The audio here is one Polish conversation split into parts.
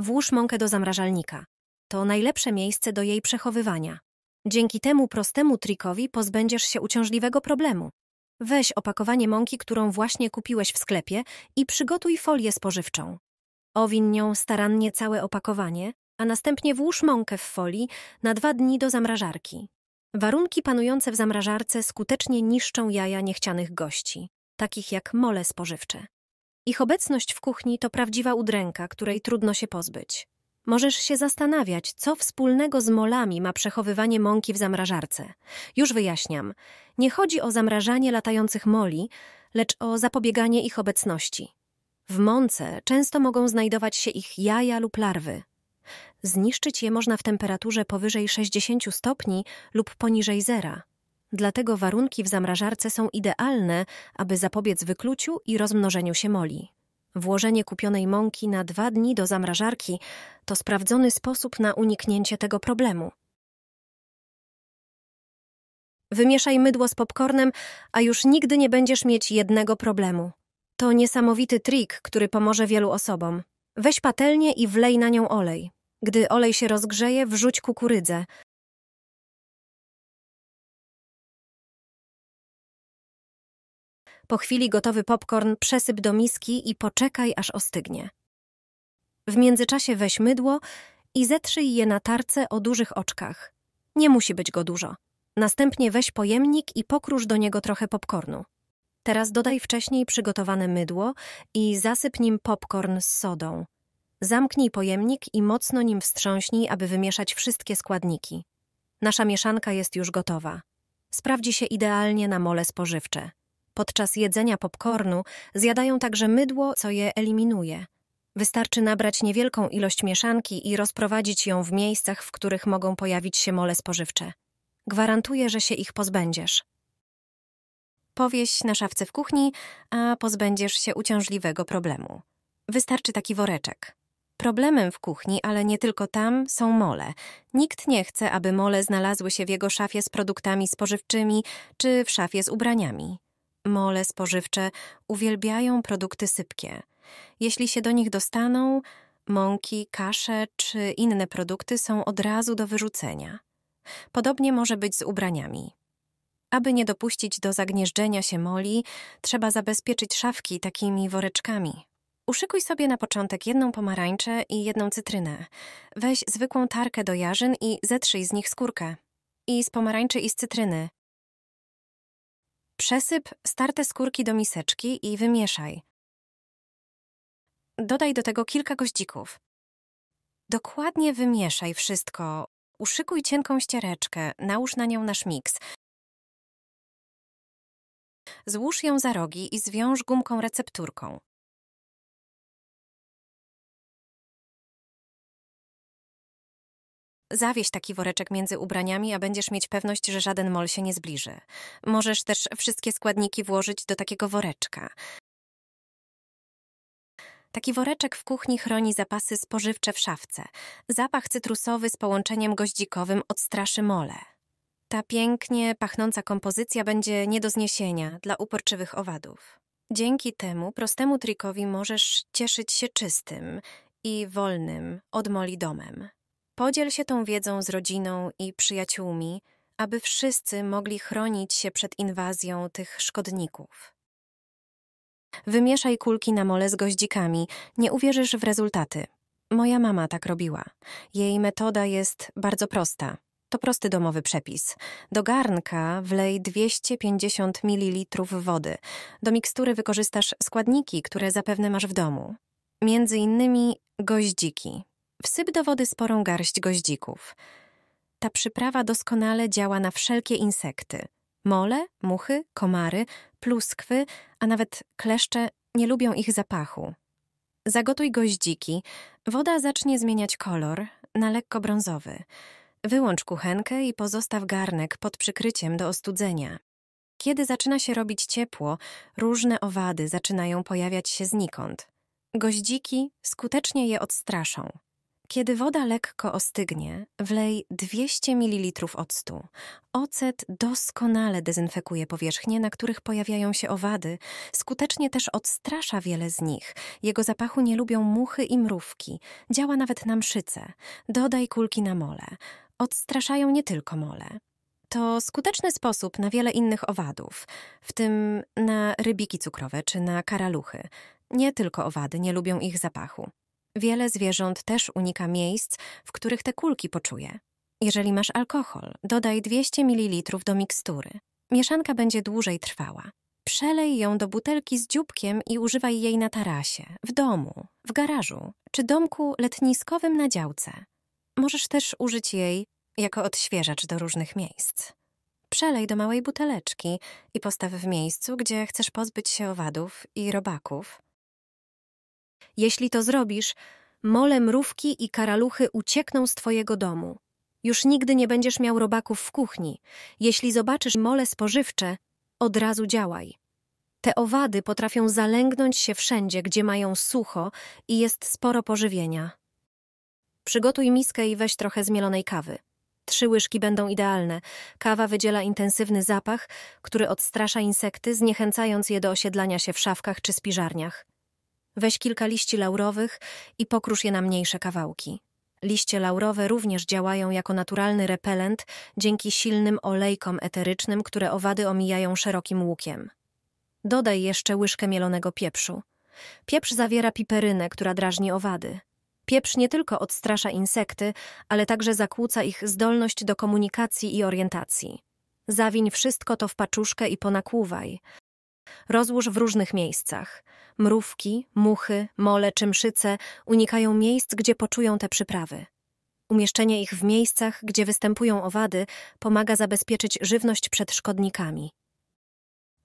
Włóż mąkę do zamrażalnika. To najlepsze miejsce do jej przechowywania. Dzięki temu prostemu trikowi pozbędziesz się uciążliwego problemu. Weź opakowanie mąki, którą właśnie kupiłeś w sklepie i przygotuj folię spożywczą. Owin nią starannie całe opakowanie, a następnie włóż mąkę w folii na dwa dni do zamrażarki. Warunki panujące w zamrażarce skutecznie niszczą jaja niechcianych gości, takich jak mole spożywcze. Ich obecność w kuchni to prawdziwa udręka, której trudno się pozbyć. Możesz się zastanawiać, co wspólnego z molami ma przechowywanie mąki w zamrażarce. Już wyjaśniam. Nie chodzi o zamrażanie latających moli, lecz o zapobieganie ich obecności. W mące często mogą znajdować się ich jaja lub larwy. Zniszczyć je można w temperaturze powyżej 60 stopni lub poniżej zera. Dlatego warunki w zamrażarce są idealne, aby zapobiec wykluciu i rozmnożeniu się moli. Włożenie kupionej mąki na dwa dni do zamrażarki to sprawdzony sposób na uniknięcie tego problemu. Wymieszaj mydło z popcornem, a już nigdy nie będziesz mieć jednego problemu. To niesamowity trik, który pomoże wielu osobom. Weź patelnię i wlej na nią olej. Gdy olej się rozgrzeje, wrzuć kukurydzę. Po chwili gotowy popcorn przesyp do miski i poczekaj, aż ostygnie. W międzyczasie weź mydło i zetrzyj je na tarce o dużych oczkach. Nie musi być go dużo. Następnie weź pojemnik i pokróż do niego trochę popcornu. Teraz dodaj wcześniej przygotowane mydło i zasyp nim popcorn z sodą. Zamknij pojemnik i mocno nim wstrząśnij, aby wymieszać wszystkie składniki. Nasza mieszanka jest już gotowa. Sprawdzi się idealnie na mole spożywcze. Podczas jedzenia popcornu zjadają także mydło, co je eliminuje. Wystarczy nabrać niewielką ilość mieszanki i rozprowadzić ją w miejscach, w których mogą pojawić się mole spożywcze. Gwarantuję, że się ich pozbędziesz. Powieś na szafce w kuchni, a pozbędziesz się uciążliwego problemu. Wystarczy taki woreczek. Problemem w kuchni, ale nie tylko tam, są mole. Nikt nie chce, aby mole znalazły się w jego szafie z produktami spożywczymi czy w szafie z ubraniami. Mole spożywcze uwielbiają produkty sypkie. Jeśli się do nich dostaną, mąki, kasze czy inne produkty są od razu do wyrzucenia. Podobnie może być z ubraniami. Aby nie dopuścić do zagnieżdżenia się moli, trzeba zabezpieczyć szafki takimi woreczkami. Uszykuj sobie na początek jedną pomarańczę i jedną cytrynę. Weź zwykłą tarkę do jarzyn i zetrzyj z nich skórkę. I z pomarańczy i z cytryny. Przesyp starte skórki do miseczki i wymieszaj. Dodaj do tego kilka goździków. Dokładnie wymieszaj wszystko. Uszykuj cienką ściereczkę, nałóż na nią nasz miks. Złóż ją za rogi i zwiąż gumką recepturką. Zawieś taki woreczek między ubraniami, a będziesz mieć pewność, że żaden mol się nie zbliży. Możesz też wszystkie składniki włożyć do takiego woreczka. Taki woreczek w kuchni chroni zapasy spożywcze w szafce. Zapach cytrusowy z połączeniem goździkowym odstraszy mole. Ta pięknie pachnąca kompozycja będzie nie do zniesienia dla uporczywych owadów. Dzięki temu prostemu trikowi możesz cieszyć się czystym i wolnym od moli domem. Podziel się tą wiedzą z rodziną i przyjaciółmi, aby wszyscy mogli chronić się przed inwazją tych szkodników. Wymieszaj kulki na mole z goździkami, nie uwierzysz w rezultaty. Moja mama tak robiła. Jej metoda jest bardzo prosta. To prosty domowy przepis. Do garnka wlej 250 ml wody. Do mikstury wykorzystasz składniki, które zapewne masz w domu. Między innymi goździki, Wsyp do wody sporą garść goździków. Ta przyprawa doskonale działa na wszelkie insekty. Mole, muchy, komary, pluskwy, a nawet kleszcze nie lubią ich zapachu. Zagotuj goździki, woda zacznie zmieniać kolor na lekko brązowy. Wyłącz kuchenkę i pozostaw garnek pod przykryciem do ostudzenia. Kiedy zaczyna się robić ciepło, różne owady zaczynają pojawiać się znikąd. Goździki skutecznie je odstraszą. Kiedy woda lekko ostygnie, wlej 200 ml octu. Ocet doskonale dezynfekuje powierzchnie, na których pojawiają się owady, skutecznie też odstrasza wiele z nich. Jego zapachu nie lubią muchy i mrówki, działa nawet na mszyce. Dodaj kulki na mole. Odstraszają nie tylko mole. To skuteczny sposób na wiele innych owadów, w tym na rybiki cukrowe czy na karaluchy. Nie tylko owady nie lubią ich zapachu. Wiele zwierząt też unika miejsc, w których te kulki poczuje. Jeżeli masz alkohol, dodaj 200 ml do mikstury. Mieszanka będzie dłużej trwała. Przelej ją do butelki z dzióbkiem i używaj jej na tarasie, w domu, w garażu czy domku letniskowym na działce. Możesz też użyć jej jako odświeżacz do różnych miejsc. Przelej do małej buteleczki i postaw w miejscu, gdzie chcesz pozbyć się owadów i robaków – jeśli to zrobisz, mole mrówki i karaluchy uciekną z twojego domu. Już nigdy nie będziesz miał robaków w kuchni. Jeśli zobaczysz mole spożywcze, od razu działaj. Te owady potrafią zalęgnąć się wszędzie, gdzie mają sucho i jest sporo pożywienia. Przygotuj miskę i weź trochę zmielonej kawy. Trzy łyżki będą idealne. Kawa wydziela intensywny zapach, który odstrasza insekty, zniechęcając je do osiedlania się w szafkach czy spiżarniach. Weź kilka liści laurowych i pokrusz je na mniejsze kawałki. Liście laurowe również działają jako naturalny repelent dzięki silnym olejkom eterycznym, które owady omijają szerokim łukiem. Dodaj jeszcze łyżkę mielonego pieprzu. Pieprz zawiera piperynę, która drażni owady. Pieprz nie tylko odstrasza insekty, ale także zakłóca ich zdolność do komunikacji i orientacji. Zawiń wszystko to w paczuszkę i ponakłuwaj. Rozłóż w różnych miejscach. Mrówki, muchy, mole czy mszyce unikają miejsc, gdzie poczują te przyprawy. Umieszczenie ich w miejscach, gdzie występują owady, pomaga zabezpieczyć żywność przed szkodnikami.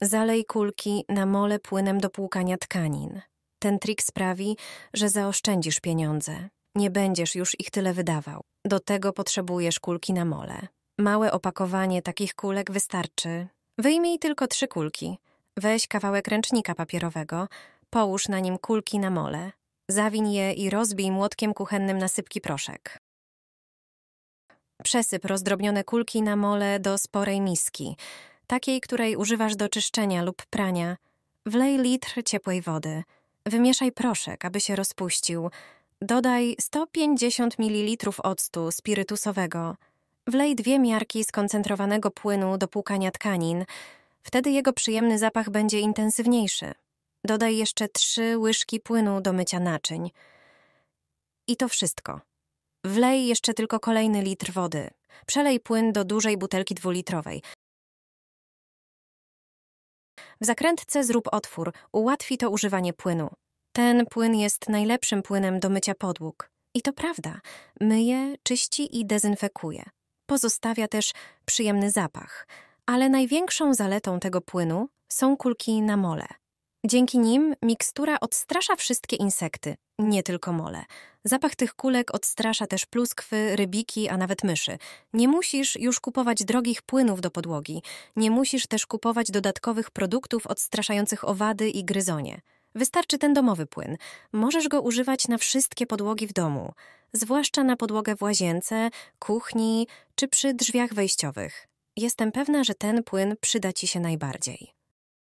Zalej kulki na mole płynem do płukania tkanin. Ten trik sprawi, że zaoszczędzisz pieniądze. Nie będziesz już ich tyle wydawał. Do tego potrzebujesz kulki na mole. Małe opakowanie takich kulek wystarczy. Wyjmij tylko trzy kulki. Weź kawałek ręcznika papierowego, połóż na nim kulki na mole, zawin je i rozbij młotkiem kuchennym na sypki proszek. Przesyp rozdrobnione kulki na mole do sporej miski, takiej, której używasz do czyszczenia lub prania. Wlej litr ciepłej wody. Wymieszaj proszek, aby się rozpuścił. Dodaj 150 ml octu spirytusowego. Wlej dwie miarki skoncentrowanego płynu do płukania tkanin – Wtedy jego przyjemny zapach będzie intensywniejszy. Dodaj jeszcze trzy łyżki płynu do mycia naczyń. I to wszystko. Wlej jeszcze tylko kolejny litr wody. Przelej płyn do dużej butelki dwulitrowej. W zakrętce zrób otwór, ułatwi to używanie płynu. Ten płyn jest najlepszym płynem do mycia podłóg. I to prawda, myje, czyści i dezynfekuje. Pozostawia też przyjemny zapach. Ale największą zaletą tego płynu są kulki na mole. Dzięki nim mikstura odstrasza wszystkie insekty, nie tylko mole. Zapach tych kulek odstrasza też pluskwy, rybiki, a nawet myszy. Nie musisz już kupować drogich płynów do podłogi. Nie musisz też kupować dodatkowych produktów odstraszających owady i gryzonie. Wystarczy ten domowy płyn. Możesz go używać na wszystkie podłogi w domu, zwłaszcza na podłogę w łazience, kuchni czy przy drzwiach wejściowych. Jestem pewna, że ten płyn przyda Ci się najbardziej.